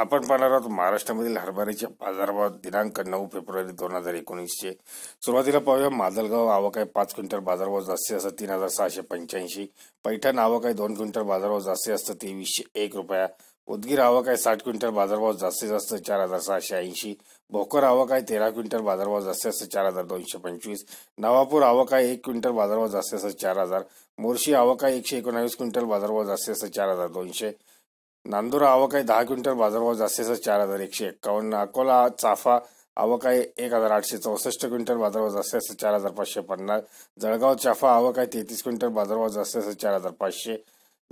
आपण पाहणार आहोत महाराष्ट्रामधील हरभऱ्याचे बाजारभाव दिनांक नऊ फेब्रुवारी दोन हजार एकोणीसचे सुरुवातीला पाहूया मादलगाव आवक आहे पाच क्विंटल बाजारभाव जास्ती असतं तीन हजार सहाशे पंच्याऐंशी पैठण आवक आहे दोन क्विंटल बाजारभाव जास्ती असतं तेवीसशे एक रुपया उदगीर आवक आहे साठ क्विंटल बाजारभाव जास्तीत जास्त चार हजार सहाशे ऐंशी भोकर आवक आहे तेरा क्विंटल बाजारभाव जास्तीत असतं चार हजार दोनशे पंचवीस नवापूर आवक आहे एक क्विंटल बाजारभाव जास्तीत जास्त चार हजार मोर्शी आवक आहे एकशे एकोणावीस क्विंटल बाजारभाव जास्तीत जास्त चार हजार दोनशे नांदूर आवक आहे दहा क्विंटल बाजारभाव जास्तीचा चार हजार एकशे एक्कावन्न अकोला चाफा आवक आहे एक हजार आठशे चौसष्ट क्विंटल बाजारभाव जास्तीचा चार हजार पाचशे पन्नास जळगाव चाफा आवक आहे तेहतीस क्विंटल बाजारभाव जास्तीचा चार हजार पाचशे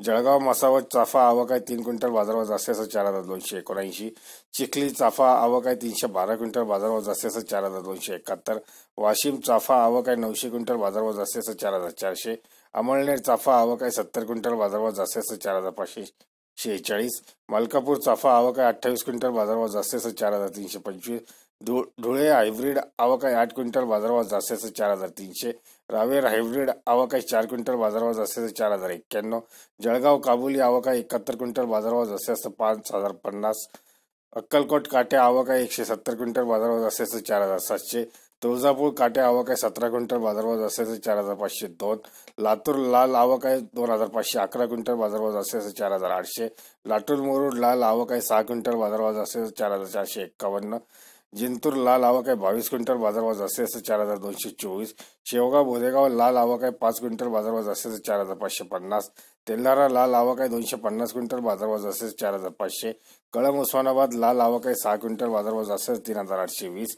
जळगाव मसावत चाफा आवक तीन क्विंटल बाजारभाव जास्तीचा चार हजार दोनशे एकोणऐंशी चिखली चाफा आवक आहे तीनशे बारा क्विंटल बाजारभाव जास्तीचा चार हजार दोनशे एकाहत्तर वाशिम चाफा आवक नऊशे क्विंटल बाजारभाव जास्तीचा चार हजार चारशे अमळनेर चाफा आवक आहे सत्तर क्विंटल बाजारभाव जास्तीचा चार हजार पाचशे शेहेचाळीस मलकापूर चाफा आवक आहे अठ्ठावीस क्विंटल बाजारभाव असं चार हजार तीनशे पंचवीस धुळे हायब्रिड आवक आहे आठ क्विंटल बाजारभाव असं चार हजार तीनशे रावेर हायब्रिड आवक आहे चार क्विंटल बाजारभाव जास्तीचा चार हजार एक्क्याण्णव जळगाव काबुली आवक आहे एकाहत्तर क्विंटल बाजारभाव असं पाच हजार पन्नास अक्कलकोट काटे आवक एकशे सत्तर क्विंटल बाजारभाव असं चार हजार सातशे तुळजापूर काटे आवक आहे सतरा क्विंटल बाजारभाव असल्याचे चार हजार पाचशे दोन लातूर लाल आवक आहे दोन हजार पाचशे अकरा क्विंटल बाजारभाव असल्याचे चार हजार आठशे लातूर मुरुड लाल आवक आहे सहा क्विंटल बाजारभाव असेल चार हजार चारशे एक्कावन्न जिंतूर लाल आवक आहे बावीस क्विंटल बाजारभाव असल्याचे चार हजार दोनशे चोवीस शेवगाव भोरेगाव लाल आवक आहे पाच क्विंटल बाजारभाव असेल चार हजार पाचशे पन्नास तेल्हारा लाल आवक आहे दोनशे पन्नास क्विंटल बाजारभाव असल्याचे चार हजार पाचशे कळम उस्मानाबाद लाल आवक आहे सहा क्विंटल बाजारभाव असल्याचे तीन हजार आठशे वीस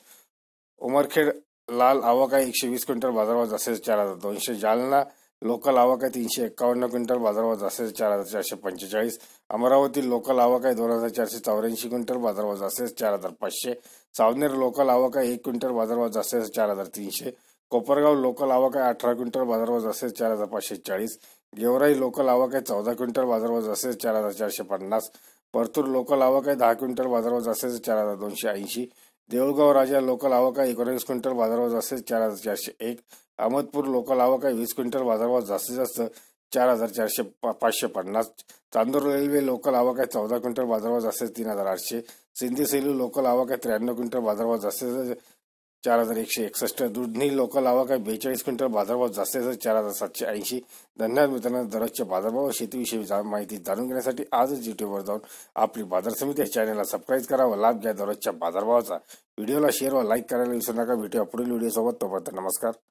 उमरखेड लाल आवाका आहे एकशे वीस क्विंटल बाजारभाव जास्तीत चार हजार दोनशे जालना लोकल आवक आहे तीनशे एक्कावन्न क्विंटल बाजारभाव जास्तीत चार हजार चारशे पंचेचाळीस अमरावती लोकल आवक आहे दोन हजार चारशे चौऱ्याऐंशी क्विंटल बाजारभाव जास्तीत चार हजार पाचशे सावनेर लोकल आवक आहे एक क्विंटल बाजारभाव जास्तीत चार हजार तीनशे कोपरगाव लोकल आवक आहे अठरा क्विंटल बाजारभाव जास्तीत चार हजार पाचशे चाळीस गेवराई लोकल आवक आहे चौदा क्विंटल बाजारभाव जास्तीत चार हजार चारशे पन्नास परतूर लोकल आवक आहे दहा क्विंटल बाजारभाव जास्तीत चार हजार दोनशे ऐंशी देऊळगाव राजा लोकल आहे एकोणीस क्विंटल बाजारभाव जास्तीत चार हजार चारशे एक अहमदपूर लोकल आहे वीस क्विंटल बाजारभाव जास्तीत जास्त चार हजार चारशे पाचशे पन्नास चांदूर रेल्वे लोकल आवक आहे चौदा क्विंटल बाजारभाव जास्तीत तीन हजार आठशे सिंधी सेलू लोकल आवक आहे त्र्याण्णव क्विंटल बाजारभाव जास्तीत चार हजार एकशे एकसष्ट दुधनी लोकल आवा काय बेचाळीस क्विंटल बाजारभाव जास्तीत जास्त चार हजार सातशे ऐंशी धन्यवाद मित्रांनो दररोजच्या बाजारभाव शेतीविषयी माहिती जाणून घेण्यासाठी आजच युट्यूबवर जाऊन आपली बाजार समिती या चॅनलला सबस्क्राईब करा व लाभ घ्या दररोजच्या बाजारभावाचा व्हिडिओला शेअर व लाईक करायला विसरू नका व्हिडिओ पुढील व्हिडिओसोबत तोपर्यंत नमस्कार